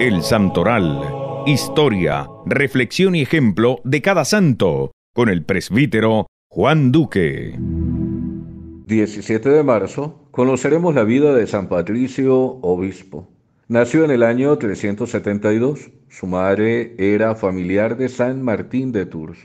El Santoral. Historia, reflexión y ejemplo de cada santo, con el presbítero Juan Duque. 17 de marzo conoceremos la vida de San Patricio, obispo. Nació en el año 372. Su madre era familiar de San Martín de Tours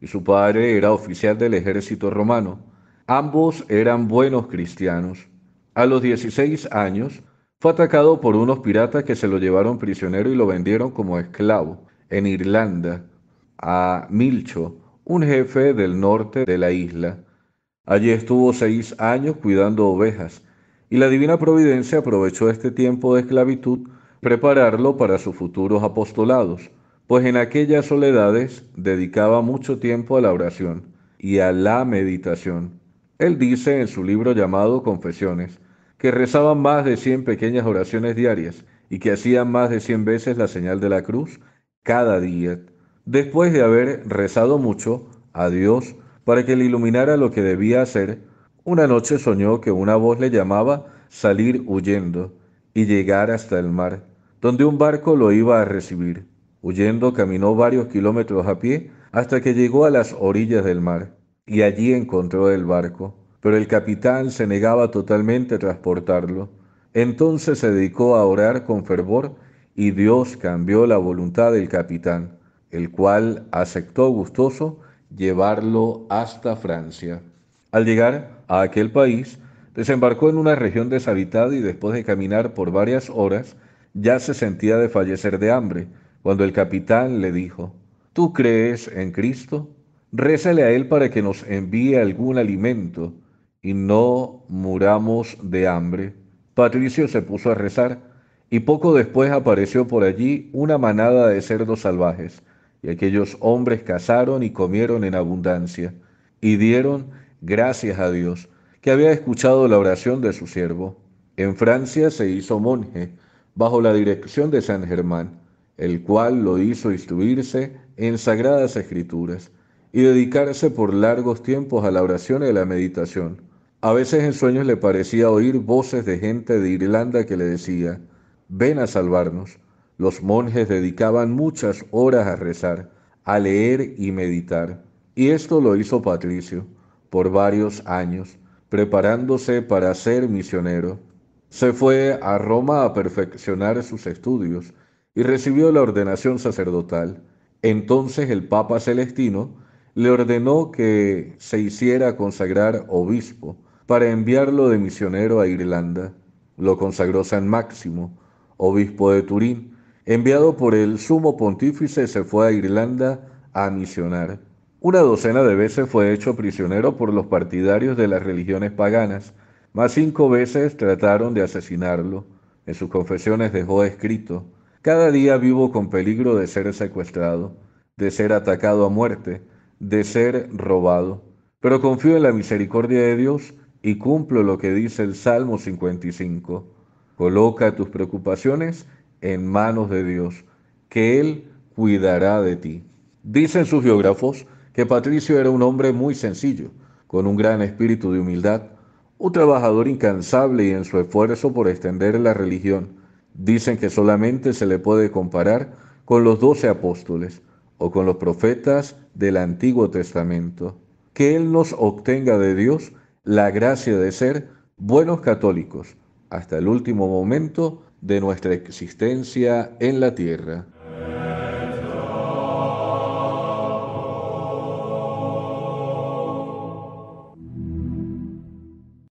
y su padre era oficial del ejército romano. Ambos eran buenos cristianos a los 16 años, fue atacado por unos piratas que se lo llevaron prisionero y lo vendieron como esclavo en Irlanda a Milcho, un jefe del norte de la isla. Allí estuvo seis años cuidando ovejas, y la divina providencia aprovechó este tiempo de esclavitud prepararlo para sus futuros apostolados, pues en aquellas soledades dedicaba mucho tiempo a la oración y a la meditación. Él dice en su libro llamado Confesiones, que rezaban más de cien pequeñas oraciones diarias y que hacían más de cien veces la señal de la cruz cada día, después de haber rezado mucho a Dios para que le iluminara lo que debía hacer, una noche soñó que una voz le llamaba salir huyendo y llegar hasta el mar, donde un barco lo iba a recibir. Huyendo caminó varios kilómetros a pie hasta que llegó a las orillas del mar, y allí encontró el barco pero el capitán se negaba totalmente a transportarlo. Entonces se dedicó a orar con fervor y Dios cambió la voluntad del capitán, el cual aceptó gustoso llevarlo hasta Francia. Al llegar a aquel país, desembarcó en una región deshabitada y después de caminar por varias horas, ya se sentía de fallecer de hambre, cuando el capitán le dijo, ¿Tú crees en Cristo? Rézale a Él para que nos envíe algún alimento y no muramos de hambre. Patricio se puso a rezar y poco después apareció por allí una manada de cerdos salvajes y aquellos hombres cazaron y comieron en abundancia y dieron gracias a Dios que había escuchado la oración de su siervo. En Francia se hizo monje bajo la dirección de San Germán, el cual lo hizo instruirse en sagradas escrituras y dedicarse por largos tiempos a la oración y a la meditación. A veces en sueños le parecía oír voces de gente de Irlanda que le decía, ven a salvarnos. Los monjes dedicaban muchas horas a rezar, a leer y meditar. Y esto lo hizo Patricio por varios años, preparándose para ser misionero. Se fue a Roma a perfeccionar sus estudios y recibió la ordenación sacerdotal. Entonces el Papa Celestino le ordenó que se hiciera consagrar obispo para enviarlo de misionero a Irlanda. Lo consagró San Máximo, obispo de Turín. Enviado por el sumo pontífice, se fue a Irlanda a misionar. Una docena de veces fue hecho prisionero por los partidarios de las religiones paganas, más cinco veces trataron de asesinarlo. En sus confesiones dejó escrito, cada día vivo con peligro de ser secuestrado, de ser atacado a muerte, de ser robado, pero confío en la misericordia de Dios y cumplo lo que dice el Salmo 55. Coloca tus preocupaciones en manos de Dios, que Él cuidará de ti. Dicen sus biógrafos que Patricio era un hombre muy sencillo, con un gran espíritu de humildad, un trabajador incansable y en su esfuerzo por extender la religión. Dicen que solamente se le puede comparar con los doce apóstoles o con los profetas del Antiguo Testamento. Que Él nos obtenga de Dios la gracia de ser buenos católicos hasta el último momento de nuestra existencia en la tierra.